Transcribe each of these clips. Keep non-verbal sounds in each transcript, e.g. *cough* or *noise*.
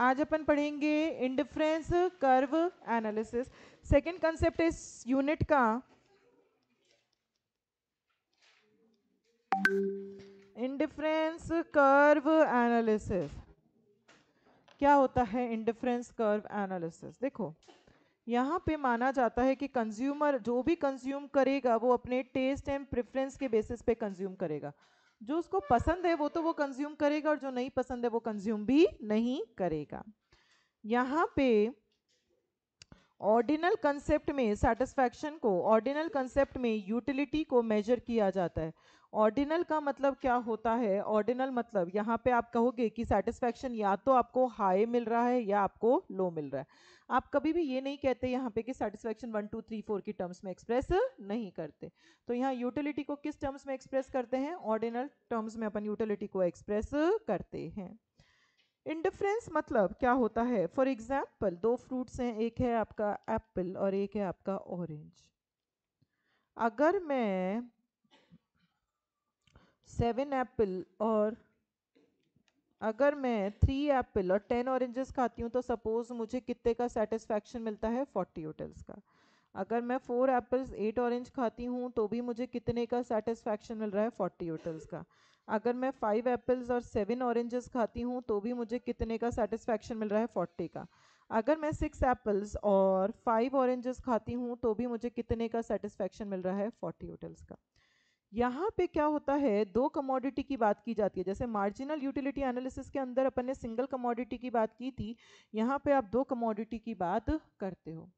आज अपन पढ़ेंगे indifference curve analysis second concept इस यूनिट का इंडिफ्रेंस कर्व एनालिसिस क्या होता है इंडिफ्रेंस कर्व एनालिसिस देखो यहाँ पे माना जाता है कि कंज्यूमर जो भी कंज्यूम करेगा वो अपने टेस्ट एंड प्रेफरेंस के बेसिस पे कंज्यूम करेगा जो उसको पसंद है वो तो वो कंज्यूम करेगा और जो नहीं पसंद है वो कंज्यूम भी नहीं करेगा यहाँ पे ऑर्डिनल कंसेप्ट में सेटिस्फैक्शन को ऑर्डिनल कंसेप्ट में यूटिलिटी को मेजर किया जाता है ऑर्डिनल का मतलब क्या होता है ऑर्डिनल मतलब यहाँ पे आप कहोगे कि सेटिस्फैक्शन या तो आपको हाई मिल रहा है या आपको लो मिल रहा है आप कभी भी ये नहीं कहते यहाँ पे कि satisfaction one two three four की टर्म्स में एक्सप्रेस नहीं करते तो यहाँ यूटिलिटी को किस टर्म्स में एक्सप्रेस करते हैं ऑर्डिनल टर्म्स में अपन यूटिलिटी को एक्सप्रेस करते हैं इंडिफ्रेंस मतलब क्या होता है फॉर एग्जाम्पल दो फ्रूट्स हैं एक है आपका एप्पल और एक है आपका ऑरेंज अगर मैं सेवन एप्पल और अगर मैं थ्री एप्पल और टेन ऑरेंजेस खाती हूँ तो सपोज़ मुझे कितने का सेटिस्फैक्शन मिलता है फोर्टी होटल्स का अगर मैं फोर एप्पल्स एट ऑरेंज खाती हूँ तो भी मुझे कितने का सेटिस्फैक्शन मिल रहा है फोर्टी होटल्स का अगर मैं फाइव एप्पल्स और सेवन ऑरेंजेस खाती हूँ तो भी मुझे कितने का सेटिस्फैक्शन मिल रहा है फोर्टी का अगर मैं सिक्स एप्पल्स और फाइव ऑरेंजेस खाती हूँ तो भी मुझे कितने का सेटिस्फैक्शन मिल रहा है फोर्टी होटल्स का यहाँ पे क्या होता है दो कमोडिटी की बात की जाती है जैसे मार्जिनल यूटिलिटी एनालिसिस के अंदर अपन ने सिंगल कमोडिटी की बात की थी यहाँ पे आप दो कमोडिटी की बात करते हो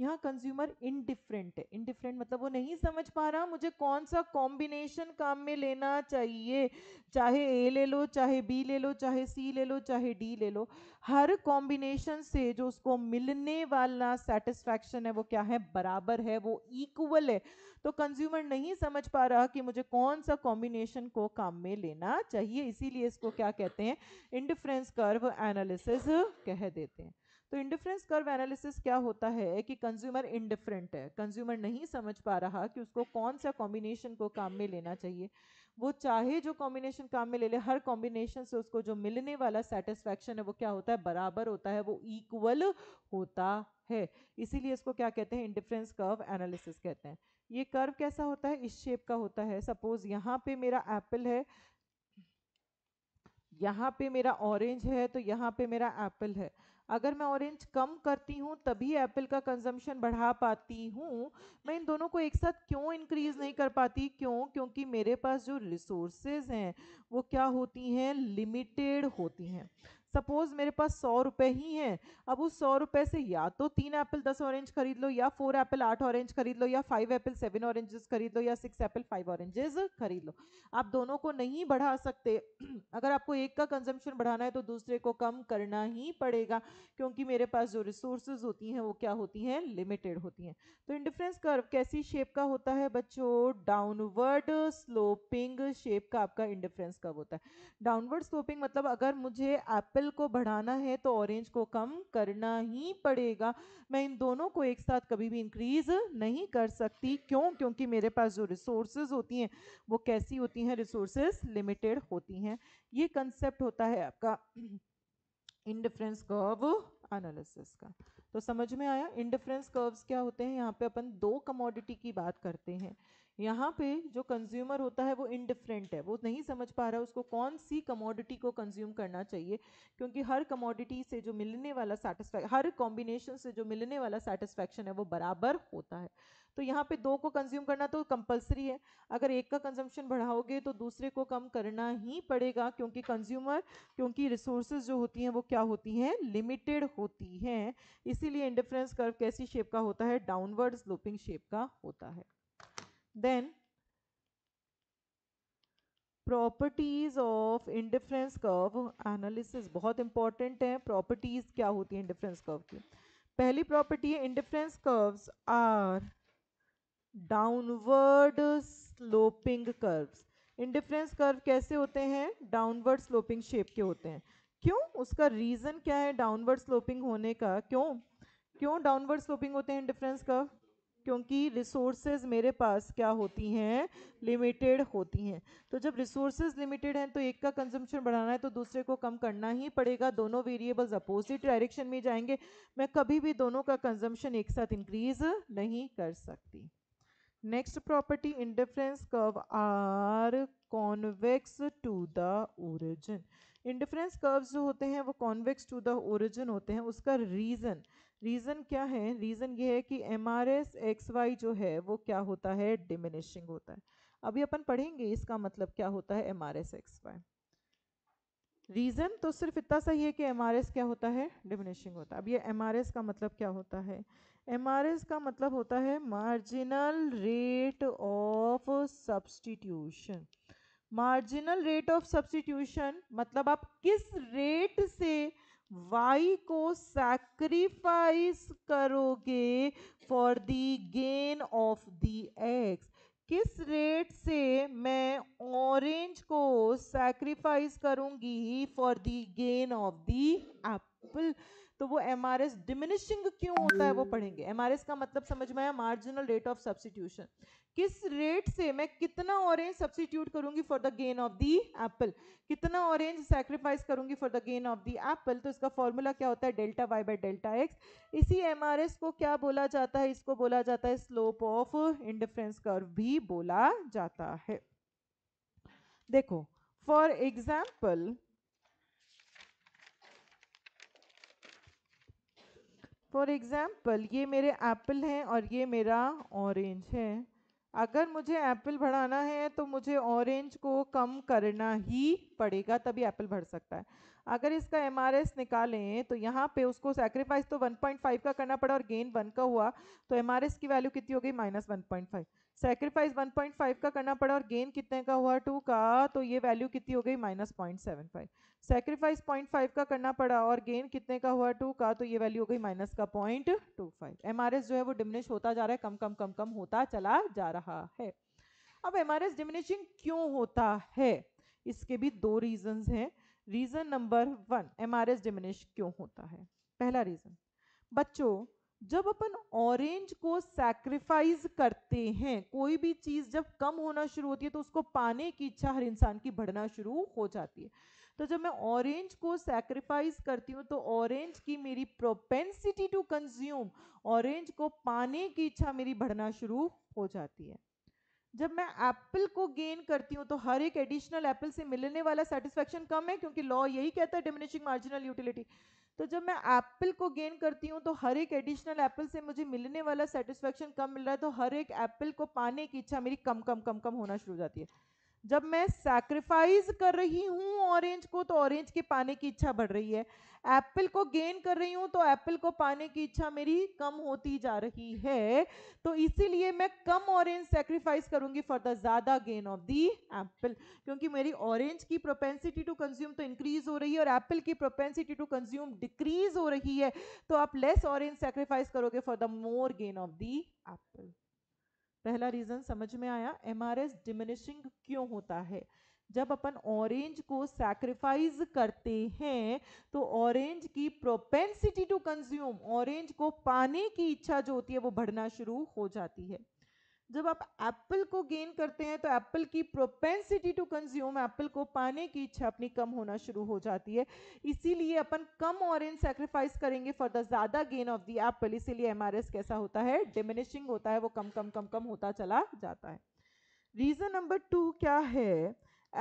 यहाँ कंज्यूमर इनडिफरेंट है इनडिफरेंट मतलब वो नहीं समझ पा रहा मुझे कौन सा कॉम्बिनेशन काम में लेना चाहिए चाहे ए ले लो चाहे बी ले लो चाहे सी ले लो चाहे डी ले लो हर कॉम्बिनेशन से जो उसको मिलने वाला सेटिस्फैक्शन है वो क्या है बराबर है वो इक्वल है तो कंज्यूमर नहीं समझ पा रहा कि मुझे कौन सा कॉम्बिनेशन को काम में लेना चाहिए इसीलिए इसको क्या कहते हैं इंडिफरेंस कर्व एनालिसिस कह देते हैं तो इंडिफरेंस कर्व एनालिसिस क्या होता है कि कंज्यूमर इंडिफरेंट है कंज्यूमर नहीं समझ पा रहा कि उसको कौन सा कॉम्बिनेशन को काम में लेना चाहिए वो चाहे जो कॉम्बिनेशन काम में ले ले हर कॉम्बिनेशन से उसको जो मिलने वाला सेटिस्फैक्शन है वो क्या होता है बराबर होता है वो इक्वल होता है इसीलिए इसको क्या कहते हैं इंडिफरेंस कर्व एनालिसिस कहते हैं ये कर्व कैसा होता है इस शेप का होता है सपोज यहाँ पे मेरा एप्पल है यहाँ पे मेरा ऑरेंज है तो यहाँ पे मेरा एप्पल है अगर मैं ऑरेंज कम करती हूँ तभी एप्पल का कंजम्पशन बढ़ा पाती हूँ मैं इन दोनों को एक साथ क्यों इंक्रीज़ नहीं कर पाती क्यों क्योंकि मेरे पास जो रिसोर्सेज हैं वो क्या होती हैं लिमिटेड होती हैं सपोज मेरे पास सौ रुपए ही हैं अब उस सौ रुपए से या तो तीन एप्पल दस ऑरेंज खरीद लो या फोर एप्पल आठ ऑरेंज खरीद लो या फाइव एप्पल सेवन ऑरेंजेस खरीद लो या सिक्स एप्पल फाइव ऑरेंजेस खरीद लो आप दोनों को नहीं बढ़ा सकते *clears throat* अगर आपको एक का कंजम्पशन बढ़ाना है तो दूसरे को कम करना ही पड़ेगा क्योंकि मेरे पास जो रिसोर्सेज होती हैं वो क्या होती हैं लिमिटेड होती हैं तो इंडिफ्रेंस कर्व कैसी शेप का होता है बच्चों डाउनवर्ड स्लोपिंग शेप का आपका इंडिफरेंस कर्व होता है डाउनवर्ड स्लोपिंग मतलब अगर मुझे एप्पल एप्पल को बढ़ाना है तो ऑरेंज को कम करना ही पड़ेगा मैं इन दोनों को एक साथ कभी भी इंक्रीज नहीं कर सकती क्यों क्योंकि मेरे पास जो रिसोर्सेज होती हैं वो कैसी होती हैं रिसोर्सेज लिमिटेड होती हैं ये कंसेप्ट होता है आपका इनडिफरेंस कर्व एनालिसिस का तो समझ में आया इंडिफरेंस कर्व्स क्या होते हैं यहाँ पे अपन दो कमोडिटी की बात करते हैं यहाँ पे जो कंज्यूमर होता है वो इनडिफरेंट है वो नहीं समझ पा रहा है उसको कौन सी कमोडिटी को कंज्यूम करना चाहिए क्योंकि हर कमोडिटी से जो मिलने वाला सेटिस्फैक्शन हर कॉम्बिनेशन से जो मिलने वाला सेटिस्फैक्शन है वो बराबर होता है तो यहाँ पे दो को कंज्यूम करना तो कंपलसरी है अगर एक का कंजम्पशन बढ़ाओगे तो दूसरे को कम करना ही पड़ेगा क्योंकि कंज्यूमर क्योंकि रिसोर्सेज जो होती हैं वो क्या होती हैं लिमिटेड होती हैं इसीलिए इंडिफ्रेंस कर्व कैसी शेप का होता है डाउनवर्ड स्लोपिंग शेप का होता है then properties of indifference curve analysis बहुत इंपॉर्टेंट है प्रॉपर्टीज क्या होती है इंडिफरेंस कर्व की पहली प्रॉपर्टी है indifference curves are downward sloping curves indifference curve कैसे होते हैं डाउनवर्ड स्लोपिंग शेप के होते हैं क्यों उसका रीज़न क्या है डाउनवर्ड स्लोपिंग होने का क्यों क्यों डाउनवर्ड स्लोपिंग होते हैं इंडिफरेंस कर्व क्योंकि रिसोर्सेज मेरे पास क्या होती हैं लिमिटेड होती हैं तो जब रिसोर्सेज लिमिटेड हैं तो एक का कंजम्पशन बढ़ाना है तो दूसरे को कम करना ही पड़ेगा दोनों वेरिएबल्स अपोजिट डायरेक्शन में जाएंगे मैं कभी भी दोनों का कंजम्पशन एक साथ इंक्रीज नहीं कर सकती next property indifference curve are convex to the origin indifference curves जो होते हैं वो कॉन्वेक्स टू द ओरिजिन होते हैं उसका रीज़न रीज़न क्या है रीज़न ये है कि M R S X Y जो है वो क्या होता है डिमिनिशिंग होता है अभी अपन पढ़ेंगे इसका मतलब क्या होता है M R S X Y reason तो सिर्फ इतना सही है कि एम आर एस क्या होता है डिमिनिशिंग होता है अब ये एम आर एस का मतलब क्या होता है एम आर एस का मतलब होता है marginal rate of substitution marginal rate of substitution मतलब आप किस रेट से y को सैक्रीफाइस करोगे for the gain of the x किस रेट से मैं ऑरेंज को सैक्रीफाइस करूंगी for the gain of the apple तो वो एम आर एस डिमिनिशिंग क्यों होता है वो पढ़ेंगे एम आर एस का मतलब समझ में आया मार्जिनल रेट ऑफ सब्सटीट्यूशन किस रेट से मैं कितना ऑरेंज सब्सटीट्यूट करूंगी for the gain of the apple कितना ऑरेंज सेक्रीफाइस करूंगी for the gain of the apple तो इसका फॉर्मूला क्या होता है delta Y by delta X इसी एम आर एस को क्या बोला जाता है इसको बोला जाता है स्लोप ऑफ इंडिफरेंस कर्व भी बोला जाता है देखो फॉर एग्जाम्पल फॉर एग्ज़ाम्पल ये मेरे एप्पल हैं और ये मेरा ऑरेंज है अगर मुझे एप्पल बढ़ाना है तो मुझे ऑरेंज को कम करना ही पड़ेगा तभी एप्पल बढ़ सकता है अगर इसका एम निकालें तो यहाँ पे उसको सेक्रीफाइस तो 1.5 का करना पड़ा और गेन 1 का हुआ तो एम की वैल्यू कितनी हो गई minus one point five sacrifice 1.5 का करना पड़ा और गेन कितने का हुआ टू का तो ये वैल्यू कितनी हो गई minus point seven five sacrifice point five का करना पड़ा और गेन कितने का हुआ टू का तो ये वैल्यू हो गई माइनस का पॉइंट टू फाइव एम जो है वो डिमिनिश होता जा रहा है कम कम कम कम होता चला जा रहा है अब एम डिमिनिशिंग क्यों होता है इसके भी दो रीजन हैं reason number one M diminish क्यों होता है पहला रीजन बच्चों जब अपन ऑरेंज को सैक्रिफाइस करते हैं कोई भी चीज जब कम होना शुरू होती है तो उसको पाने की इच्छा हर इंसान की बढ़ना शुरू हो जाती है तो जब मैं ऑरेंज को सैक्रिफाइस करती हूँ तो ऑरेंज की मेरी प्रोपेंसिटी टू कंज्यूम ऑरेंज को पाने की इच्छा मेरी बढ़ना शुरू हो जाती है जब मैं एप्पल को गेन करती हूँ तो हर एक एडिशनल एप्पल से मिलने वाला सेटिस्फेक्शन कम है क्योंकि लॉ यही कहता है डिमिनिशिंग मार्जिनल यूटिलिटी तो जब मैं एप्पल को गेन करती हूँ तो हर एक एडिशनल एप्पल से मुझे मिलने वाला सेटिस्फेक्शन कम मिल रहा है तो हर एक एप्पल को पाने की इच्छा मेरी कम कम कम कम होना शुरू हो जाती है जब मैं सैक्रिफाइस कर रही हूँ ऑरेंज को तो ऑरेंज के पाने की इच्छा बढ़ रही है एप्पल को गेन कर रही हूँ तो एप्पल को पाने की इच्छा मेरी कम होती जा रही है तो इसीलिए मैं कम ऑरेंज सेक्रीफाइस करूंगी फॉर द ज्यादा गेन ऑफ दी एप्पल क्योंकि मेरी ऑरेंज की प्रोपेंसिटी टू कंज्यूम तो इंक्रीज हो रही है और एप्पल की प्रोपेंसिटी टू कंज्यूम डिक्रीज हो रही है तो आप लेस ऑरेंज सेक्रीफाइस करोगे for the more gain of the apple पहला रीज़न समझ में आया एम आर एस डिमिनिशिंग क्यों होता है जब अपन ऑरेंज को सैक्रिफाइज करते हैं तो ऑरेंज की प्रोपेंसिटी टू कंज्यूम ऑरेंज को पाने की इच्छा जो होती है वो बढ़ना शुरू हो जाती है जब आप एप्पल को गेन करते हैं तो एप्पल की प्रोपेंसिटी टू कंज्यूम एप्पल को पाने की इच्छा अपनी कम होना शुरू हो जाती है इसीलिए अपन कम ऑरेंज सेक्रीफाइस करेंगे फॉर द ज़्यादा गेन ऑफ द एप्पल इसीलिए एम कैसा होता है डिमिनिशिंग होता है वो कम कम कम कम होता चला जाता है रीज़न नंबर टू क्या है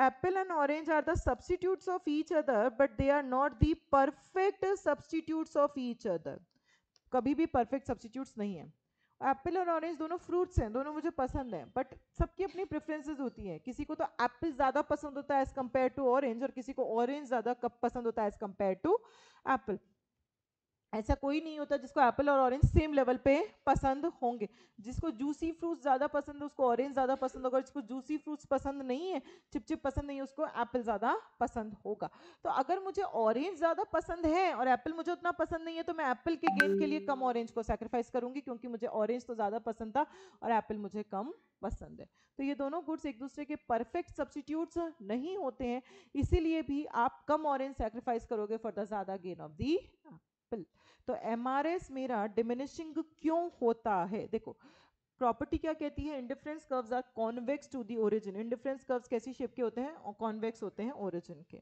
apple and orange are the substitutes of each other but they are not the perfect substitutes of each other कभी भी परफेक्ट substitutes नहीं है एप्पल और ऑरेंज दोनों फ्रूट्स हैं दोनों मुझे पसंद हैं बट सबकी अपनी प्रेफरेंसेस होती हैं किसी को तो एप्पल ज़्यादा पसंद होता है एज़ कम्पेयर टू ऑरेंज और किसी को ऑरेंज ज़्यादा पसंद होता है एज़ कम्पेयर टू एप्पल ऐसा कोई नहीं होता जिसको एप्पल और ऑरेंज सेम लेवल पे पसंद होंगे जिसको जूसी फ्रूट्स ज़्यादा पसंद है उसको ऑरेंज ज़्यादा पसंद होगा जिसको जूसी फ्रूट्स पसंद नहीं है चिपचिप पसंद नहीं है उसको एप्पल ज़्यादा पसंद होगा तो अगर मुझे ऑरेंज ज़्यादा पसंद है और एप्पल मुझे उतना पसंद नहीं है तो मैं एप्पल के गेंद के लिए कम ऑरेंज को सेक्रीफाइस करूंगी क्योंकि मुझे ऑरेंज तो ज़्यादा पसंद था और एप्पल मुझे कम पसंद है तो ये दोनों गुड्स एक दूसरे के परफेक्ट सब्सिट्यूट्स नहीं होते हैं इसीलिए भी आप कम ऑरेंज सेक्रीफाइस करोगे फॉर द ज़्यादा gain of the apple people तो एम मेरा डिमिनिशिंग क्यों होता है देखो प्रॉपर्टी क्या कहती है indifference curves are convex to the origin indifference curves कैसी शेप के होते हैं और कॉन्वेक्स होते हैं ओरिजिन के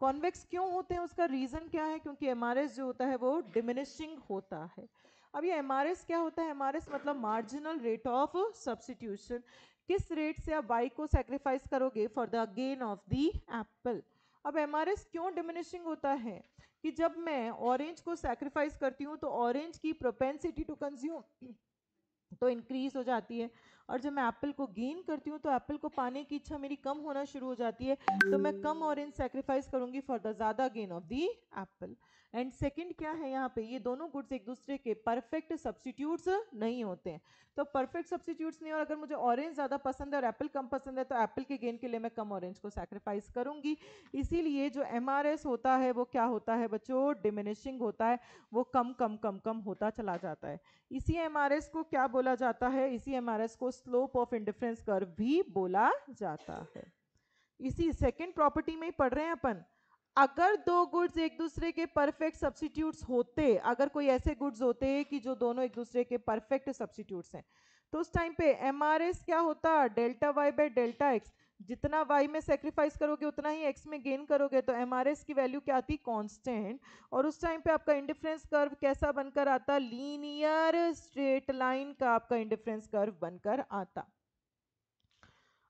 कॉन्वेक्स क्यों होते हैं उसका रीज़न क्या है क्योंकि एम जो होता है वो डिमिनिशिंग होता है अब ये एम क्या होता है एम मतलब मार्जिनल रेट ऑफ सब्सटीट्यूशन किस रेट से आप वाई को सेक्रीफाइस करोगे for the gain of the apple अब एम क्यों डिमिनिशिंग होता है कि जब मैं ऑरेंज को सेक्रीफाइस करती हूँ तो ऑरेंज की प्रोपेंसिटी टू कंज्यूम तो इंक्रीज हो जाती है और जब मैं एप्पल को गेन करती हूँ तो एप्पल को पाने की इच्छा मेरी कम होना शुरू हो जाती है तो मैं कम ऑरेंज सेक्रीफाइस करूंगी फॉर द ज़्यादा gain of the apple and second क्या है यहाँ पे ये दोनों गुड्स एक दूसरे के परफेक्ट सब्सिट्यूट्स नहीं होते हैं तो परफेक्ट सब्सिट्यूट्स नहीं और अगर मुझे ऑरेंज ज़्यादा पसंद है और एप्पल कम पसंद है तो एप्पल के गेन के लिए मैं कम ऑरेंज को सेक्रीफाइस करूँगी इसीलिए जो एम होता है वो क्या होता है बच्चों डिमिनिशिंग होता है वो कम कम कम कम होता चला जाता है इसी एम को क्या बोला जाता है इसी एम को स्लोप ऑफ इंडिफरेंस कर भी बोला जाता है इसी सेकेंड प्रॉपर्टी में ही पढ़ रहे हैं अपन अगर दो गुड्स एक दूसरे के परफेक्ट सब्सिट्यूट्स होते अगर कोई ऐसे गुड्स होते हैं कि जो दोनों एक दूसरे के परफेक्ट सब्सिट्यूट्स हैं तो उस टाइम पे एम क्या होता delta Y by delta X जितना वाई में सेक्रीफाइस करोगे उतना ही एक्स में गेन करोगे तो एम की वैल्यू क्या आती कांस्टेंट और उस टाइम पे आपका इंडिफरेंस कर्व कैसा बनकर आता लीनियर स्ट्रेट लाइन का आपका इंडिफरेंस कर्व बनकर आता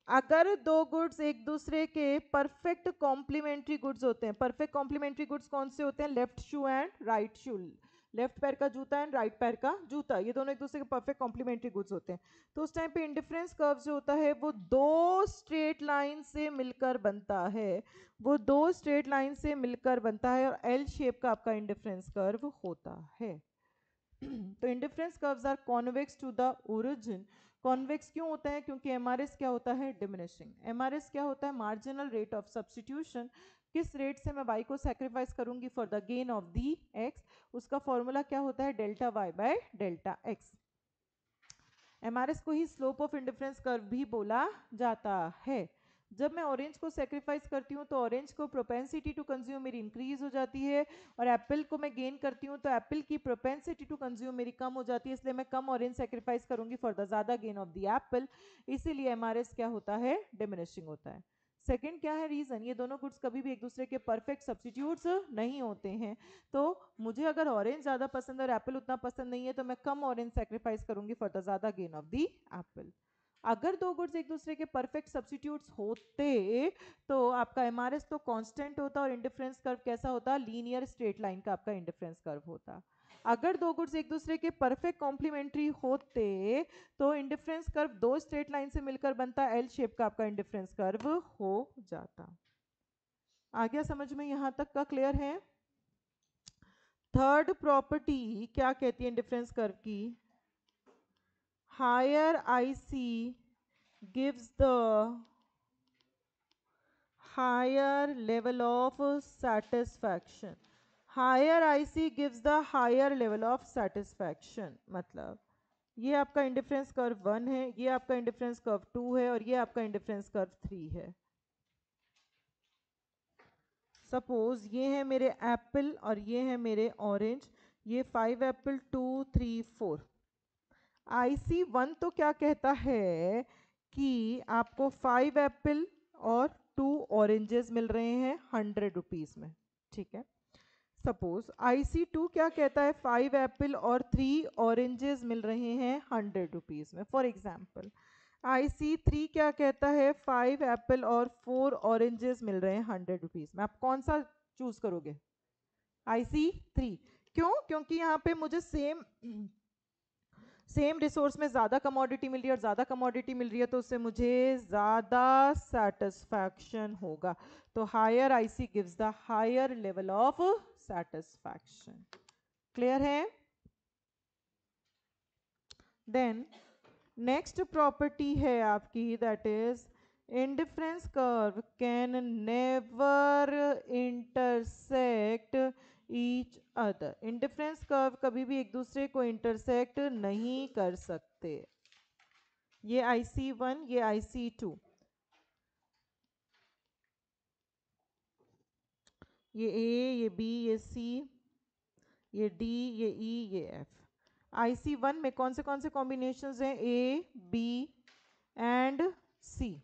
अगर दो गुड्स एक दूसरे के परफेक्ट कॉम्प्लीमेंट्री गुड्स होते हैं परफेक्ट कॉम्प्लीमेंट्री गुड्स कौन से होते हैं left shoe and right shoe left पैर का जूता एंड राइट पैर का जूता ये दोनों एक दूसरे के परफेक्ट कॉम्प्लीमेंट्री गुड्स होते हैं तो उस टाइम पे इंडिफरेंस कर्व जो होता है वो दो स्ट्रेट लाइन से मिलकर बनता है वो दो स्ट्रेट लाइन से मिलकर बनता है और एल शेप का आपका इंडिफरेंस कर्व होता है *clears throat* तो indifference curves are convex to the origin convex क्यों होता है क्योंकि एम क्या होता है डिमिनिशिंग एम क्या होता है मार्जिनल रेट ऑफ सब्सटीट्यूशन किस रेट से मैं वाई को सेक्रीफाइस करूंगी for the gain of the X उसका फॉर्मूला क्या होता है delta Y by delta X M को ही स्लोप ऑफ इंडिफरेंस कर्व भी बोला जाता है जब मैं ऑरेंज को सेक्रीफाइस करती हूँ तो ऑरेंज को प्रोपेंसिटी टू कंज्यूम मेरी इंक्रीज हो जाती है और एप्पल को मैं गेन करती हूँ तो एप्पल की प्रोपेंसिटी टू कंज्यूम मेरी कम हो जाती है इसलिए मैं कम ऑरेंज सेक्रीफाइस करूँगी फॉर द ज़्यादा गेन ऑफ द एप्पल इसीलिए एम क्या होता है डिमिनिशिंग होता है सेकेंड क्या है रीज़न ये दोनों गुड्स कभी भी एक दूसरे के परफेक्ट सब्सटीट्यूट्स नहीं होते हैं तो मुझे अगर ऑरेंज ज़्यादा पसंद और एप्पल उतना पसंद नहीं है तो मैं कम ऑरेंज सेक्रीफाइस करूँगी फॉर द ज़्यादा गेन ऑफ दी एप्पल अगर दो गुड्स एक दूसरे के परफेक्ट सब्सटीट्यूट होते तो आपका एम तो कॉन्स्टेंट होता और इंडिफरेंस कर्व कैसा होता लीनियर स्ट्रेट लाइन का आपका इंडिफरेंस कर्व होता अगर दो गुड्स एक दूसरे के परफेक्ट कॉम्प्लीमेंट्री होते तो इंडिफरेंस कर्व दो स्ट्रेट लाइन से मिलकर बनता एल शेप का आपका इंडिफरेंस कर्व हो जाता आ गया समझ में यहां तक का क्लियर है थर्ड प्रॉपर्टी क्या कहती है इंडिफरेंस कर्व की higher IC gives the higher level of satisfaction. Higher IC gives the higher level of satisfaction मतलब ये आपका इंडिफरेंस कर्व वन है ये आपका इंडिफरेंस कर्व टू है और ये आपका इंडिफरेंस कर्व थ्री है सपोज ये है मेरे एप्पल और ये है मेरे ऑरेंज ये five apple two three four IC one तो क्या कहता है कि आपको फाइव एप्पल और टू ऑरेंजेस मिल रहे हैं हंड्रेड रुपीज़ में ठीक है सपोज आईसी टू क्या कहता है फाइव एप्पल और थ्री ऑरेंजेस मिल रहे हैं हंड्रेड रुपीज़ में for example I C three क्या कहता है फाइव एप्पल और फोर ऑरेंजेस मिल रहे हैं हंड्रेड रुपीज़ में आप कौन सा चूज़ करोगे आई सी थ्री क्यों क्योंकि यहाँ पे मुझे सेम सेम रिसोर्स में ज़्यादा कमोडिटी मिल रही है और ज़्यादा कमोडिटी मिल रही है तो उससे मुझे ज़्यादा सेटिस्फैक्शन होगा तो higher IC gives the higher level of satisfaction clear है देन नेक्स्ट प्रॉपर्टी है आपकी that is indifference curve can never intersect each other indifference curve कभी भी एक दूसरे को इंटरसेक्ट नहीं कर सकते ये आई सी वन ये आई सी टू ये ए ये बी ये सी ये डी ये ई e, ये एफ आई सी वन में कौन से कौन से कॉम्बिनेशन हैं A B and C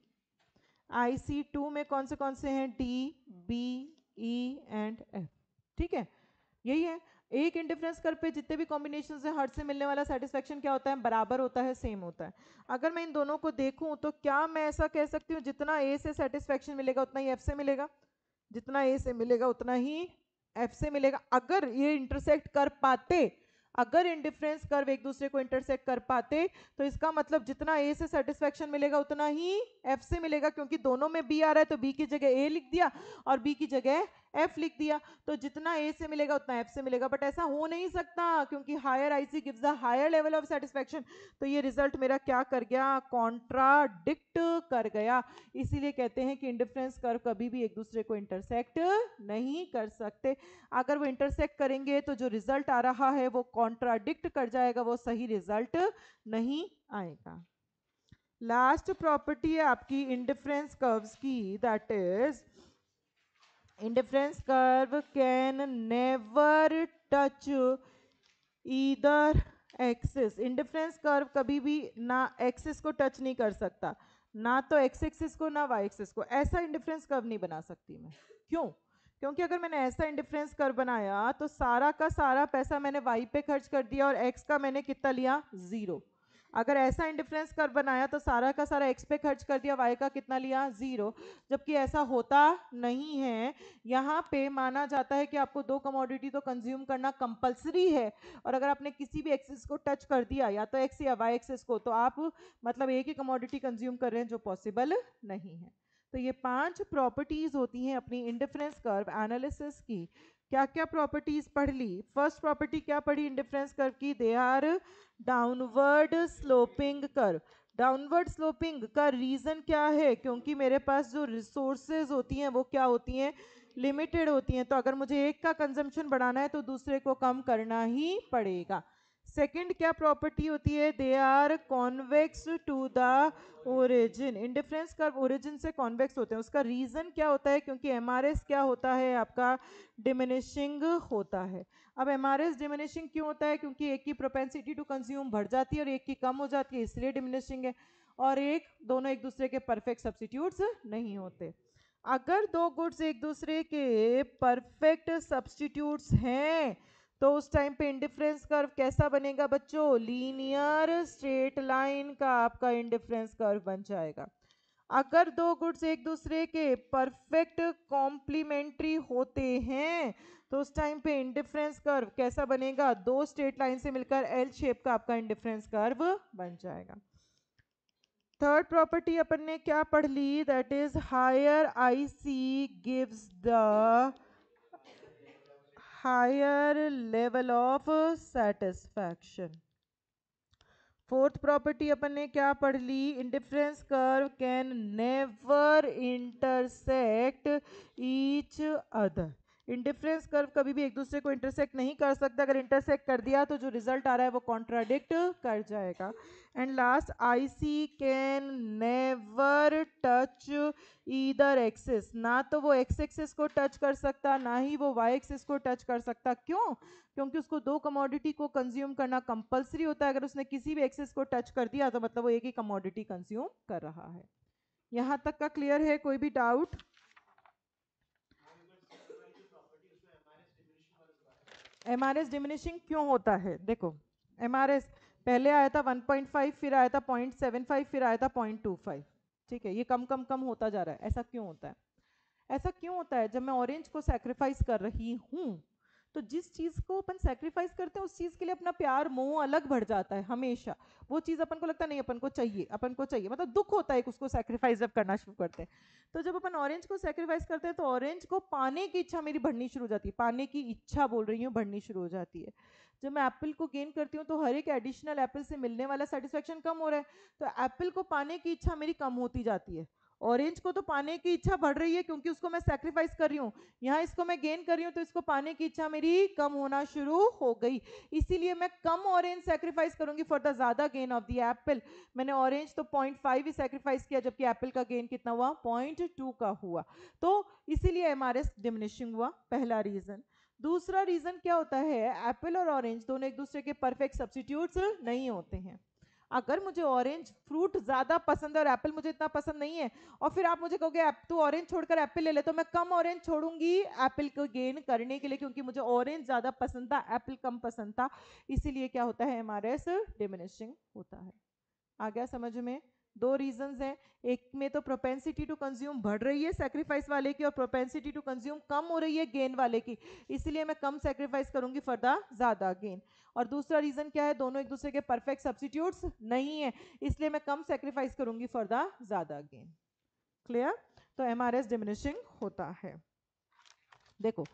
I C two में कौन से कौन से हैं D B E and F ठीक है यही है एक इंडिफरेंस कर पे जितने भी कॉम्बिनेशन है हर से मिलने वाला सेटिस्फेक्शन क्या होता है बराबर होता है सेम होता है अगर मैं इन दोनों को देखूं तो क्या मैं ऐसा कह सकती हूँ जितना ए से सेटिस्फेक्शन मिलेगा उतना ही एफ से मिलेगा जितना ए से मिलेगा उतना ही एफ से मिलेगा अगर ये इंटरसेक्ट कर पाते अगर इंडिफरेंस कर्व एक दूसरे को इंटरसेक्ट कर पाते तो इसका मतलब जितना ए से सेटिस्फेक्शन मिलेगा उतना ही एफ से मिलेगा क्योंकि दोनों में बी आ रहा है तो बी की जगह ए लिख दिया और बी की जगह एफ लिख दिया तो जितना ए से मिलेगा उतना एफ से मिलेगा बट ऐसा हो नहीं सकता क्योंकि higher IC gives the higher level of satisfaction तो ये रिजल्ट मेरा क्या कर गया कॉन्ट्राडिक्ट कर गया इसीलिए कहते हैं कि इंडिफरेंस कर कभी भी एक दूसरे को इंटरसेक्ट नहीं कर सकते अगर वो इंटरसेक्ट करेंगे तो जो रिजल्ट आ रहा है वो कॉन्ट्राडिक्ट कर जाएगा वो सही रिजल्ट नहीं आएगा लास्ट प्रॉपर्टी है आपकी इंडिफरेंस कर्व्स की that is indifference curve can never touch either axis indifference curve कभी भी ना एक्सिस को टच नहीं कर सकता ना तो एक्स एक्सिस को ना वाई एक्सिस को ऐसा इंडिफरेंस कर्व नहीं बना सकती मैं क्यों क्योंकि अगर मैंने ऐसा इंडिफरेंस कर्व बनाया तो सारा का सारा पैसा मैंने वाई पे खर्च कर दिया और एक्स का मैंने कितना लिया ज़ीरो अगर ऐसा इंडिफरेंस कर बनाया तो सारा का सारा एक्स पे खर्च कर दिया वाई का कितना लिया ज़ीरो जबकि ऐसा होता नहीं है यहाँ पे माना जाता है कि आपको दो कमोडिटी तो कंज्यूम करना कंपलसरी है और अगर आपने किसी भी एक्सेस को टच कर दिया या तो एक्स या वाई एक्सेस को तो आप मतलब एक ही कमोडिटी कंज्यूम कर रहे हैं जो पॉसिबल नहीं है तो ये पांच प्रॉपर्टीज़ होती हैं अपनी इंडिफरेंस कर्व एनालिसिस की क्या क्या प्रॉपर्टीज पढ़ ली फर्स्ट प्रॉपर्टी क्या पढ़ी इंडिफरेंस कर्व की दे आर डाउनवर्ड स्लोपिंग कर डाउनवर्ड स्लोपिंग का रीज़न क्या है क्योंकि मेरे पास जो रिसोर्सेज होती हैं वो क्या होती हैं लिमिटेड होती हैं तो अगर मुझे एक का कंजम्पशन बढ़ाना है तो दूसरे को कम करना ही पड़ेगा सेकंड क्या प्रॉपर्टी होती है they are convex to the origin indifference का ओरिजिन से कॉन्वेक्स होते हैं उसका रीज़न क्या होता है क्योंकि एम क्या होता है आपका डिमिनिशिंग होता है अब एम डिमिनिशिंग क्यों होता है क्योंकि एक की प्रोपेंसिटी टू कंज्यूम बढ़ जाती है और एक की कम हो जाती है इसलिए डिमिनिशिंग है और एक दोनों एक दूसरे के परफेक्ट सब्सटीट्यूट्स नहीं होते अगर दो गुड्स एक दूसरे के परफेक्ट सब्सटीट्यूट्स हैं तो उस टाइम पे इंडिफरेंस कर्व कैसा बनेगा बच्चों लीनियर स्ट्रेट लाइन का आपका इंडिफरेंस कर्व बन जाएगा अगर दो गुड्स एक दूसरे के परफेक्ट कॉम्प्लीमेंट्री होते हैं तो उस टाइम पे इंडिफरेंस कर्व कैसा बनेगा दो स्ट्रेट लाइन से मिलकर एल शेप का आपका इंडिफरेंस कर्व बन जाएगा थर्ड प्रॉपर्टी अपन ने क्या पढ़ ली that is higher I C gives the higher level of satisfaction fourth property अपन ने क्या पढ़ ली indifference curve can never intersect each other indifference curve कभी भी एक दूसरे को इंटरसेक्ट नहीं कर सकता अगर इंटरसेक्ट कर दिया तो जो रिजल्ट आ रहा है वो कॉन्ट्राडिक्ट कर जाएगा and last I C can never touch either axis ना तो वो एक्स एक्सिस को टच कर सकता ना ही वो वाई एक्सिस को टच कर सकता क्यों क्योंकि उसको दो कमोडिटी को कंज्यूम करना कंपल्सरी होता है अगर उसने किसी भी एक्सेस को टच कर दिया तो मतलब वो एक ही कमोडिटी कंज्यूम कर रहा है यहाँ तक का क्लियर है कोई भी doubt M R S diminishing क्यों होता है देखो एम आर एस पहले आया था 1.5 फिर आया था 0.75 फिर आया था 0.25 ठीक है ये कम कम कम होता जा रहा है ऐसा क्यों होता है ऐसा क्यों होता है जब मैं ऑरेंज को सेक्रीफाइस कर रही हूँ तो जिस चीज़ को अपन सेक्रीफाइस करते हैं उस चीज़ के लिए अपना प्यार मोह अलग बढ़ जाता है हमेशा वो चीज़ अपन को लगता है नहीं अपन को चाहिए अपन को चाहिए मतलब दुख होता है उसको सेक्रीफाइस जब करना शुरू करते हैं तो जब अपन ऑरेंज को सेक्रीफाइस करते हैं तो ऑरेंज को पाने की इच्छा मेरी बढ़नी शुरू हो जाती है पाने की इच्छा बोल रही हूँ बढ़नी शुरू हो जाती है जब मैं एप्पल को गेन करती हूँ तो हर एक एडिशनल एप्पल से मिलने वाला सेटिस्फेक्शन कम हो रहा है तो एप्पल को पाने की इच्छा मेरी कम होती जाती है ऑरेंज को तो पाने की इच्छा बढ़ रही है क्योंकि उसको मैं सेक्रीफाइस कर रही हूँ यहाँ इसको मैं गेन कर रही हूँ तो इसको पाने की इच्छा मेरी कम होना शुरू हो गई इसीलिए मैं कम ऑरेंज सेक्रीफाइस करूंगी फॉर द ज्यादा गेन ऑफ द एप्पल मैंने ऑरेंज तो पॉइंट फाइव ही सेक्रीफाइस किया जबकि एप्पल का गेन कितना हुआ पॉइंट टू का हुआ तो इसीलिए एम डिमिनिशिंग हुआ पहला रीजन दूसरा रीजन क्या होता है एप्पल और ऑरेंज दोनों एक दूसरे के परफेक्ट सब्सिट्यूट्स नहीं होते हैं अगर मुझे ऑरेंज फ्रूट ज़्यादा पसंद है और एप्पल मुझे इतना पसंद नहीं है और फिर आप मुझे कहोगे तू ऑरेंज छोड़कर एप्पल ले ले तो मैं कम ऑरेंज छोड़ूंगी एप्पल को गेन करने के लिए क्योंकि मुझे ऑरेंज ज़्यादा पसंद था एप्पल कम पसंद था इसीलिए क्या होता है एम डिमिनिशिंग होता है आ गया समझ में दो रीजंस हैं एक में तो प्रोपेंसिटी टू कंज्यूम बढ़ रही है सेक्रीफाइस वाले की और प्रोपेंसिटी टू कंज्यूम कम हो रही है गेन वाले की इसलिए मैं कम सेक्रीफाइस करूंगी फॉर द ज़्यादा गेन और दूसरा रीज़न क्या है दोनों एक दूसरे के परफेक्ट सब्सिट्यूट्स नहीं है इसलिए मैं कम सेक्रीफाइस करूंगी फॉर द ज़्यादा गेन क्लियर तो एम डिमिनिशिंग होता है देखो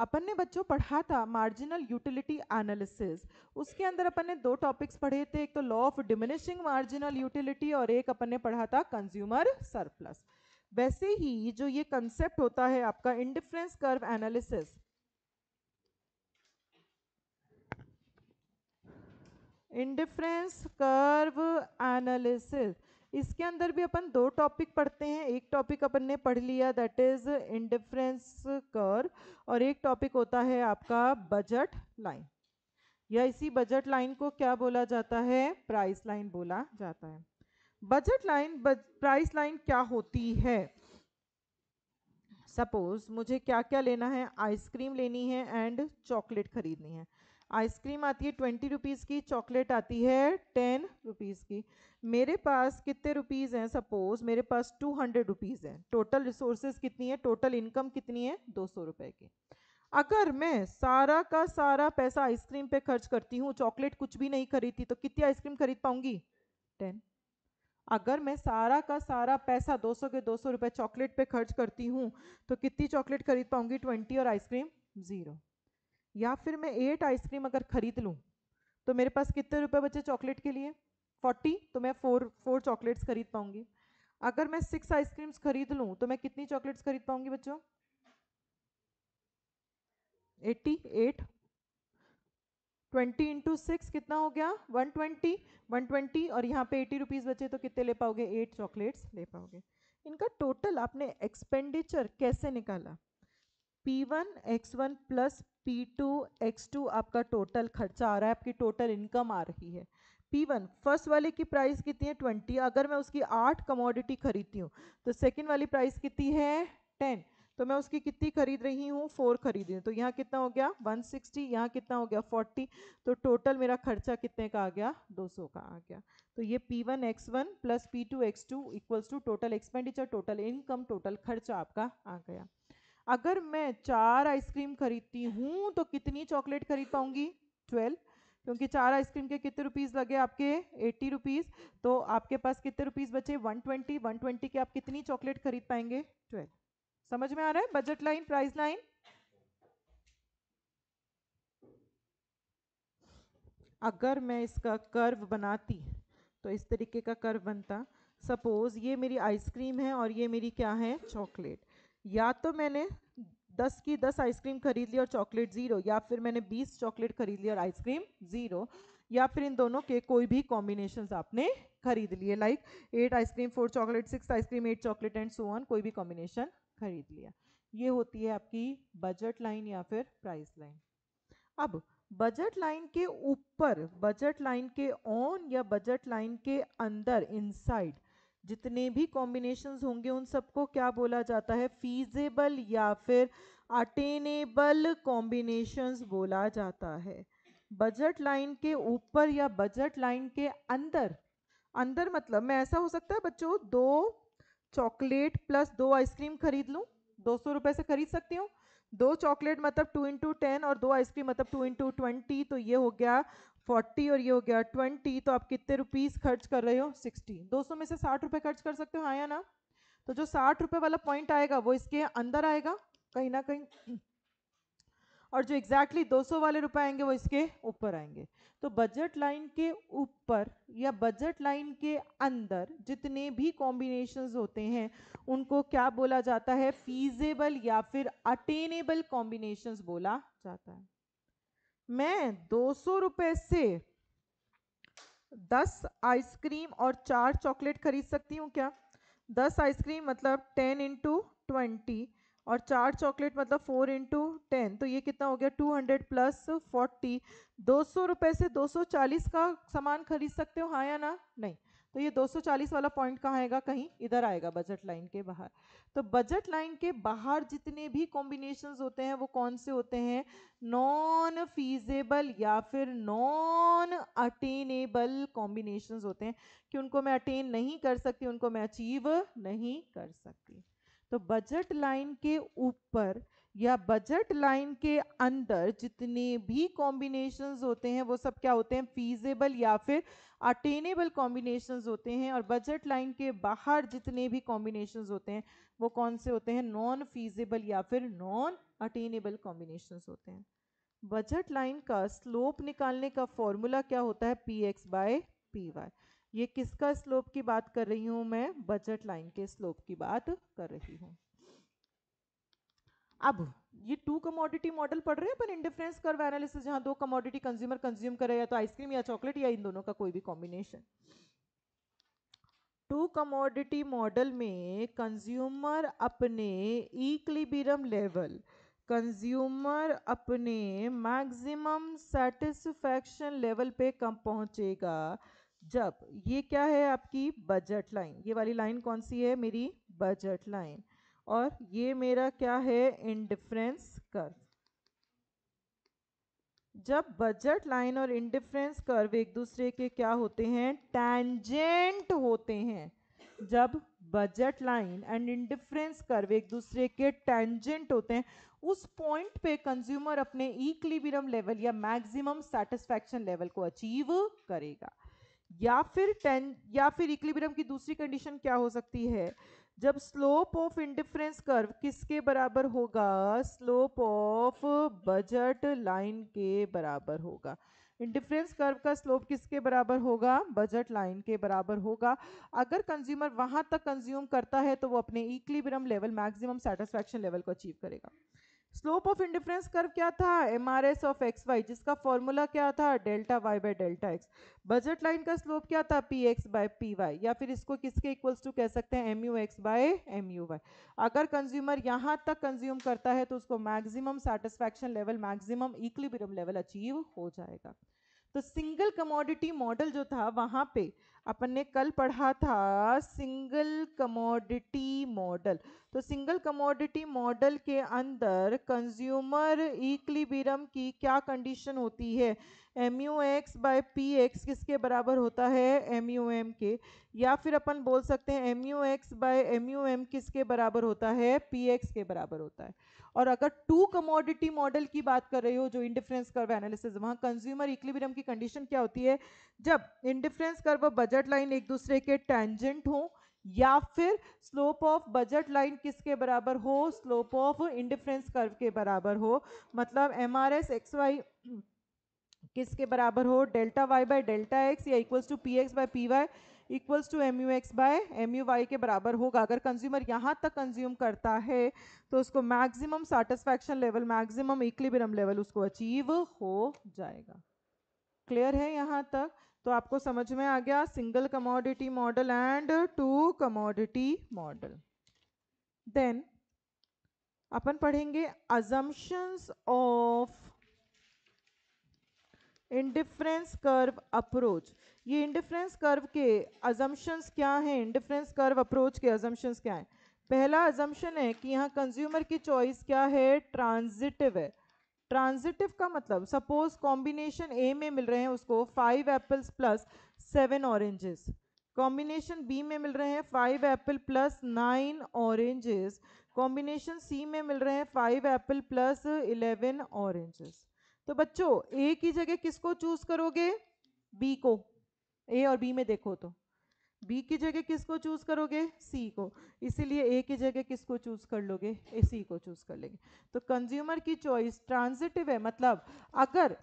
अपन ने बच्चों पढ़ा था मार्जिनल यूटिलिटी एनालिसिस उसके अंदर अपन ने दो टॉपिक्स पढ़े थे एक तो law of diminishing marginal utility और एक अपन ने पढ़ा था कंज्यूमर सरप्लस वैसे ही जो ये कंसेप्ट होता है आपका indifference curve analysis indifference curve analysis इसके अंदर भी अपन दो टॉपिक पढ़ते हैं एक टॉपिक अपन ने पढ़ लिया दैट इज इंडिफरेंस कर और एक टॉपिक होता है आपका बजट लाइन या इसी बजट लाइन को क्या बोला जाता है प्राइस लाइन बोला जाता है बजट लाइन प्राइस लाइन क्या होती है सपोज मुझे क्या क्या लेना है आइसक्रीम लेनी है एंड चॉकलेट खरीदनी है आइसक्रीम आती है ट्वेंटी रुपीज़ की चॉकलेट आती है टेन रुपीज़ की मेरे पास कितने रुपीज़ हैं सपोज़ मेरे पास टू हंड्रेड रुपीज़ हैं टोटल रिसोर्सेज कितनी है टोटल इनकम कितनी है दो सौ रुपये की अगर मैं सारा का सारा पैसा आइसक्रीम पे खर्च करती हूँ चॉकलेट कुछ भी नहीं खरीदती तो कितनी आइसक्रीम खरीद पाऊंगी टेन अगर मैं सारा का सारा पैसा दो के दो सौ चॉकलेट पर खर्च करती हूँ तो कितनी चॉकलेट खरीद पाऊंगी ट्वेंटी और आइसक्रीम ज़ीरो या फिर मैं एट आइसक्रीम अगर खरीद लूँ तो मेरे पास कितने रुपए बचे चॉकलेट के लिए फोर्टी तो मैं फोर फोर चॉकलेट्स खरीद पाऊँगी अगर मैं सिक्स आइसक्रीम्स खरीद लूँ तो मैं कितनी चॉकलेट्स खरीद पाऊँगी बच्चों eighty eight twenty into six कितना हो गया वन ट्वेंटी वन ट्वेंटी और यहाँ पे एटी रुपीज़ बचे तो कितने ले पाओगे एट चॉकलेट्स ले पाओगे इनका टोटल आपने एक्सपेंडिचर कैसे निकाला P one X one plus P two X two आपका टोटल खर्चा आ रहा है आपकी टोटल इनकम आ रही है पी वन फर्स्ट वाले की प्राइस कितनी है ट्वेंटी अगर मैं उसकी आठ कमोडिटी खरीदती हूँ तो सेकेंड वाली प्राइस कितनी है टेन तो मैं उसकी कितनी खरीद रही हूँ फोर खरीदी तो यहाँ कितना हो गया वन सिक्सटी यहाँ कितना हो गया फोर्टी तो टोटल मेरा खर्चा कितने का आ गया दो सौ का आ गया तो ये P one X one plus P two X two equals to total expenditure total income total खर्चा आपका आ गया अगर मैं चार आइसक्रीम खरीदती हूँ तो कितनी चॉकलेट खरीद पाऊंगी ट्वेल्व क्योंकि चार आइसक्रीम के कितने रुपीज़ लगे आपके एट्टी रुपीज़ तो आपके पास कितने रुपीज़ बचे वन ट्वेंटी वन ट्वेंटी के आप कितनी चॉकलेट खरीद पाएंगे ट्वेल्व समझ में आ रहा है बजट लाइन प्राइस लाइन अगर मैं इसका कर्व बनाती तो इस तरीके का कर्व बनता सपोज ये मेरी आइसक्रीम है और ये मेरी क्या है चॉकलेट या तो मैंने दस की दस आइसक्रीम खरीद ली और चॉकलेट ज़ीरो या फिर मैंने बीस चॉकलेट खरीद ली और आइसक्रीम ज़ीरो या फिर इन दोनों के कोई भी कॉम्बिनेशन आपने खरीद लिए like eight ice cream four chocolate six ice cream eight chocolate and so on कोई भी कॉम्बिनेशन खरीद लिया ये होती है आपकी बजट लाइन या फिर प्राइस लाइन अब बजट लाइन के ऊपर बजट लाइन के ऑन या बजट लाइन के अंदर इनसाइड जितने भी कॉम्बिनेशन होंगे उन सबको क्या बोला जाता है फीजेबल या फिर अटेनेबल कॉम्बिनेशंस बोला जाता है बजट लाइन के ऊपर या बजट लाइन के अंदर अंदर मतलब मैं ऐसा हो सकता है बच्चों दो चॉकलेट प्लस दो आइसक्रीम खरीद लूँ दो सौ रुपए से खरीद सकती हूँ दो चॉकलेट मतलब टू इंटू टेन और दो आइसक्रीम मतलब टू इंटू ट्वेंटी तो ये हो गया फोर्टी और ये हो गया ट्वेंटी तो आप कितने रुपीज़ खर्च कर रहे हो सिक्सटी दो सौ में से साठ रुपये खर्च कर सकते हो हाँ या ना तो जो साठ रुपये वाला पॉइंट आएगा वो इसके अंदर आएगा कहीं ना कहीं और जो एग्जैक्टली exactly 200 वाले रुपए आएंगे वो इसके ऊपर आएंगे तो बजट लाइन के ऊपर या बजट लाइन के अंदर जितने भी कॉम्बिनेशन होते हैं उनको क्या बोला जाता है फीजेबल या फिर अटेनेबल कॉम्बिनेशन बोला जाता है मैं दो सौ रुपए से दस आइसक्रीम और चार चॉकलेट खरीद सकती हूँ क्या दस आइसक्रीम मतलब टेन इंटू ट्वेंटी और चार चॉकलेट मतलब फोर इंटू टेन तो ये कितना हो गया टू हंड्रेड प्लस फोर्टी दो सौ रुपये से दो सौ चालीस का सामान खरीद सकते हो हाँ या ना नहीं तो ये दो सौ चालीस वाला पॉइंट कहाँ आएगा कहीं इधर आएगा बजट लाइन के बाहर तो बजट लाइन के बाहर जितने भी कॉम्बिनेशन होते हैं वो कौन से होते हैं नॉन फीजेबल या फिर नॉन अटेनेबल कॉम्बिनेशन होते हैं कि उनको मैं अटेन नहीं कर सकती उनको मैं अचीव नहीं कर सकती तो बजट लाइन के ऊपर या बजट लाइन के अंदर जितने भी कॉम्बिनेशन होते हैं वो सब क्या होते हैं फीजेबल या फिर अटेनेबल कॉम्बिनेशन होते हैं और बजट लाइन के बाहर जितने भी कॉम्बिनेशन होते हैं वो कौन से होते हैं नॉन फीजेबल या फिर नॉन अटेनेबल कॉम्बिनेशन होते हैं बजट लाइन का स्लोप निकालने का फॉर्मूला क्या होता है P X by P Y ये किसका स्लोप की बात कर रही हूँ मैं बजट लाइन के स्लोप की बात कर रही हूँ अब ये टू कमोडिटी मॉडल पढ़ रहे हैं पर इंडिफरेंस कर एनालिसिस जहां दो कमोडिटी कंज्यूमर कंज्यूम करे या तो आइसक्रीम या चॉकलेट या इन दोनों का कोई भी कॉम्बिनेशन टू कमोडिटी मॉडल में कंज्यूमर अपने इक्लिबिरम लेवल कंज्यूमर अपने मैक्सिमम सेटिस्फैक्शन लेवल पे कम पहुंचेगा जब ये क्या है आपकी बजट लाइन ये वाली लाइन कौन सी है मेरी बजट लाइन और ये मेरा क्या है इंडिफरेंस कर्व जब बजट लाइन और इंडिफरेंस कर्व एक दूसरे के क्या होते हैं टैंजेंट होते हैं जब budget line and indifference curve एक दूसरे के टेंजेंट होते हैं उस पॉइंट पे कंज्यूमर अपने इक्लिबियम लेवल या मैक्सिमम सेटिस्फैक्शन लेवल को अचीव करेगा या फिर टेन या फिर इक्लिब्रियम की दूसरी कंडीशन क्या हो सकती है जब स्लोप ऑफ इंडिफरेंस कर्व किसके बराबर होगा स्लोप ऑफ बजट लाइन के बराबर होगा इंडिफरेंस कर्व का स्लोप किसके बराबर होगा बजट लाइन के बराबर होगा अगर कंज्यूमर वहां तक कंज्यूम करता है तो वो अपने equilibrium level maximum satisfaction level को अचीव करेगा स्लोप ऑफ इंडिफरेंस कर्व क्या था M R S of X Y जिसका फॉर्मूला क्या था delta Y by delta X budget line का स्लोप क्या था P X by P Y या फिर इसको किसके इक्वल्स टू कह सकते हैं M U X by M U Y अगर कंज्यूमर यहाँ तक कंज्यूम करता है तो उसको maximum satisfaction level maximum equilibrium level achieve हो जाएगा तो सिंगल कमोडिटी मॉडल जो था वहाँ पे अपन ने कल पढ़ा था सिंगल कमोडिटी मॉडल तो सिंगल कमोडिटी मॉडल के अंदर कंज्यूमर इक्लिबिरम की क्या कंडीशन होती है M U X by P X किसके बराबर होता है एम यू एम के या फिर अपन बोल सकते हैं M U X by M U M किसके बराबर होता है पी एक्स के बराबर होता है और अगर टू कमोडिटी मॉडल की बात कर रही हो जो इंडिफरेंस कर्व एनालिसिस वहाँ कंज्यूमर इक्लिब्रियम की कंडीशन क्या होती है जब इंडिफरेंस कर्व बजट लाइन एक दूसरे के टेंजेंट हों या फिर स्लोप ऑफ बजट लाइन किसके बराबर हो स्लोप ऑफ इंडिफरेंस कर्व के बराबर हो मतलब M R S X Y किसके बराबर हो delta Y by delta X या equals to P X by P Y equals to M U X by M U Y के बराबर होगा अगर कंज्यूमर यहाँ तक कंज्यूम करता है तो उसको maximum satisfaction level maximum equilibrium level उसको अचीव हो जाएगा क्लियर है यहाँ तक तो आपको समझ में आ गया single commodity model and two commodity model then अपन पढ़ेंगे assumptions of indifference curve approach ये इंडिफरेंस कर्व के अजम्पन्स क्या हैं इंडिफरेंस कर्व अप्रोच के अजम्पन्स क्या हैं पहला अजम्पन है कि यहाँ कंज्यूमर की चॉइस क्या है ट्रांजिटिव है ट्रांजिटिव का मतलब सपोज कॉम्बिनेशन ए में मिल रहे हैं उसको five apples plus seven oranges combination B में मिल रहे हैं five apple plus nine oranges combination C में मिल रहे हैं five apple plus eleven oranges तो बच्चों ए की जगह किसको चूज करोगे बी को ए और बी में देखो तो बी की जगह किसको चूज करोगे सी को इसीलिए ए की जगह किसको चूज कर लोगे ए सी को चूज कर लेंगे तो कंज्यूमर की चॉइस ट्रांजिटिव है मतलब अगर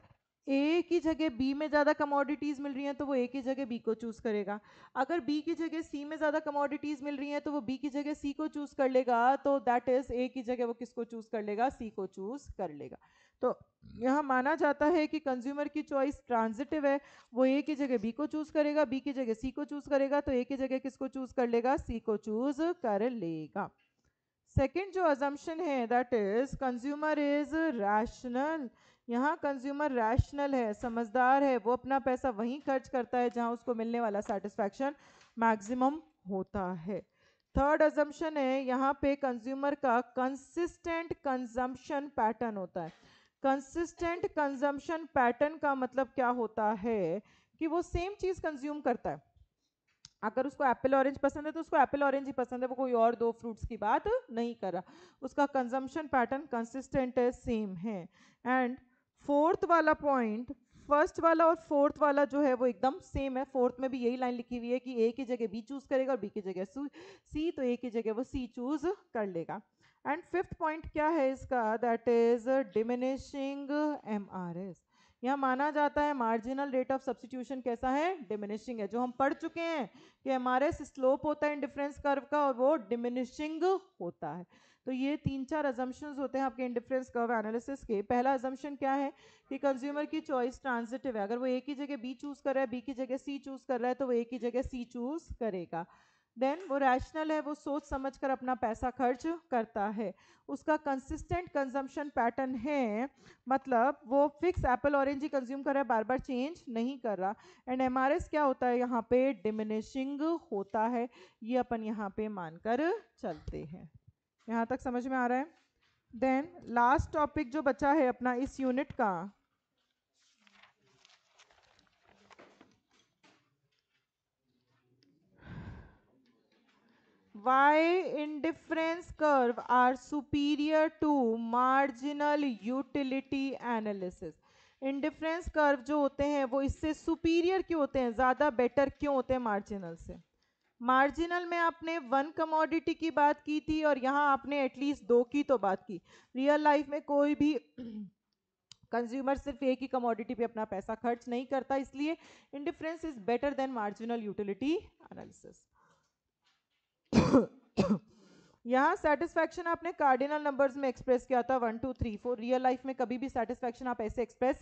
ए की जगह बी में ज़्यादा कमोडिटीज़ मिल रही हैं तो वो ए की जगह बी को चूज़ करेगा अगर बी की जगह सी में ज़्यादा कमोडिटीज़ मिल रही हैं तो वो बी की जगह सी को चूज़ कर लेगा तो दैट इज़ ए की जगह वो किसको चूज़ कर लेगा सी को चूज़ कर लेगा तो यहाँ माना जाता है कि कंज्यूमर की चॉइस ट्रांजिटिव है वो ए की जगह बी को चूज़ करेगा बी की जगह सी को चूज़ करेगा तो ए की जगह किसको चूज़ कर लेगा सी को चूज़ कर लेगा सेकेंड जो अजम्पन है that is consumer is rational यहाँ कंज्यूमर रैशनल है समझदार है वो अपना पैसा वहीं खर्च करता है जहाँ उसको मिलने वाला सेटिस्फैक्शन मैक्सिमम होता है थर्ड अजम्पन है यहाँ पे कंज्यूमर का कंसिस्टेंट कंजम्पशन पैटर्न होता है कंसिस्टेंट कंजम्पशन पैटर्न का मतलब क्या होता है कि वो सेम चीज़ कंज्यूम करता है अगर उसको एप्पल ऑरेंज पसंद है तो उसको एप्पल ऑरेंज ही पसंद है वो कोई और दो फ्रूट्स की बात नहीं कर रहा उसका कंजम्पशन पैटर्न कंसिस्टेंट है सेम है एंड फोर्थ वाला पॉइंट फर्स्ट वाला और फोर्थ वाला जो है वो एकदम सेम है फोर्थ में भी यही लाइन लिखी हुई है कि ए की जगह बी चूज करेगा और बी की जगह सी तो ए की जगह वो सी चूज कर लेगा एंड फिफ्थ पॉइंट क्या है इसका that is diminishing M R S यह माना जाता है मार्जिनल रेट ऑफ सब्सिट्यूशन कैसा है डिमिनिशिंग है जो हम पढ़ चुके हैं कि एम स्लोप होता है इंडिफरेंस कर्व का और वो डिमिनिशिंग होता है तो ये तीन चार एजम्पन्स होते हैं आपके इंडिफरेंस कर्व एनालिसिस के पहला एजम्पन क्या है कि कंज्यूमर की चॉइस ट्रांजिटिव है अगर वो एक ही जगह बी चूज कर रहा है बी की जगह सी चूज कर रहा है तो वो एक ही जगह सी चूज करेगा देन वो रैशनल है वो सोच समझ कर अपना पैसा खर्च करता है उसका कंसिस्टेंट कंजम्पशन पैटर्न है मतलब वो फिक्स एप्पल ऑरेंज ही कंज्यूम कर रहा है बार बार चेंज नहीं कर रहा एंड एम क्या होता है यहाँ पे डिमिनिशिंग होता है ये अपन यहाँ पे मानकर चलते हैं यहाँ तक समझ में आ रहा है देन लास्ट टॉपिक जो बचा है अपना इस यूनिट का why indifference curve are superior to marginal utility analysis indifference curve जो होते हैं वो इससे सुपीरियर क्यों होते हैं ज़्यादा बेटर क्यों होते हैं मार्जिनल से मार्जिनल में आपने वन कमोडिटी की बात की थी और यहाँ आपने एटलीस्ट दो की तो बात की रियल लाइफ में कोई भी कंज्यूमर *clears throat* सिर्फ एक ही कमोडिटी पे अपना पैसा खर्च नहीं करता इसलिए indifference is better than marginal utility analysis यहाँ सेटिस्फेक्शन आपने कार्डिनल नंबर्स में एक्सप्रेस किया था one two three four real life में कभी भी सेटिस्फेक्शन आप ऐसे एक्सप्रेस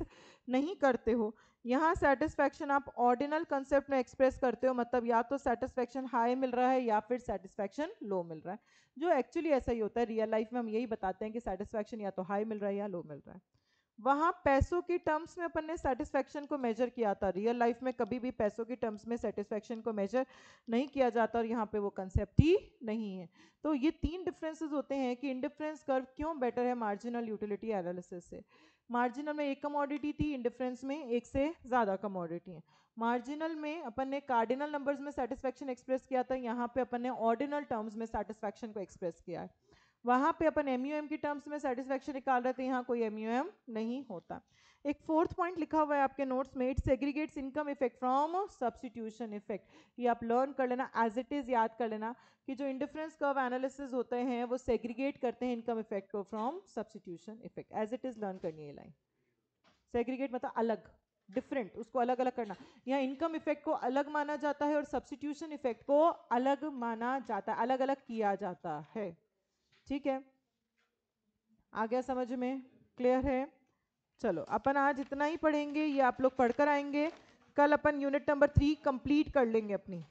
नहीं करते हो यहाँ सेटिस्फेक्शन आप ऑर्डिनल कंसेप्ट में एक्सप्रेस करते हो मतलब या तो सेटिस्फेक्शन हाई मिल रहा है या फिर सेटिस्फेक्शन लो मिल रहा है जो एक्चुअली ऐसा ही होता है रियल लाइफ में हम यही बताते हैं कि सेटिस्फेक्शन या तो हाई मिल रहा है या लो मिल रहा है वहाँ पैसों की टर्म्स में अपन ने सेटिस्फैक्शन को मेजर किया था रियल लाइफ में कभी भी पैसों की टर्म्स में सेटिस्फैक्शन को मेजर नहीं किया जाता और यहाँ पे वो कंसेप्ट ही नहीं है तो ये तीन डिफरेंसेस होते हैं कि इंडिफरेंस कर्व क्यों बेटर है मार्जिनल यूटिलिटी एनालिसिस से मार्जिनल में एक कमोडिटी थी इंडिफरेंस में एक से ज़्यादा कमोडिटी है मार्जिनल में अपन ने कार्डिनल नंबर्स में सेटिस्फैक्शन एक्सप्रेस किया था यहाँ पे अपन ने ऑर्डिनल टर्म्स में सेटिस्फैक्शन को एक्सप्रेस किया है वहाँ पे अपन एम की टर्म्स में सेटिस्फेक्शन निकाल रहे थे यहाँ कोई एम नहीं होता एक फोर्थ पॉइंट लिखा हुआ है आपके नोट्स में it's aggregates income effect from substitution effect ये आप लर्न कर लेना एज इट इज़ याद कर लेना कि जो इंडिफरेंस कर्व एनालिसिस होते हैं वो सेग्रीगेट करते हैं इनकम इफेक्ट को from substitution effect as it is learn करनी है लाइन सेग्रीगेट मतलब अलग डिफरेंट उसको अलग अलग करना यहाँ इनकम इफेक्ट को अलग माना जाता है और सब्सटीट्यूशन इफेक्ट को अलग माना जाता है अलग अलग किया जाता है ठीक है आ गया समझ में क्लियर है चलो अपन आज इतना ही पढ़ेंगे ये आप लोग पढ़कर आएंगे कल अपन यूनिट नंबर थ्री कंप्लीट कर लेंगे अपनी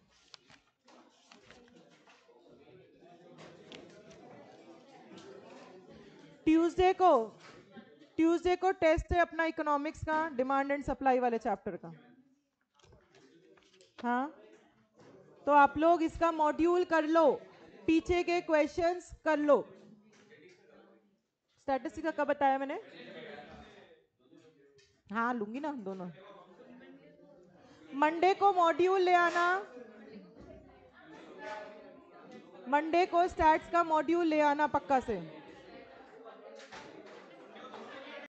ट्यूसडे को ट्यूसडे को टेस्ट है अपना इकोनॉमिक्स का डिमांड एंड सप्लाई वाले चैप्टर का हाँ तो आप लोग इसका मॉड्यूल कर लो पीछे के क्वेश्चंस कर लो स्टैटिस्टिक्स का कब बताया मैंने हाँ लूंगी ना हम दोनों मंडे को मॉड्यूल ले आना मंडे को स्टैट्स का मॉड्यूल ले आना पक्का से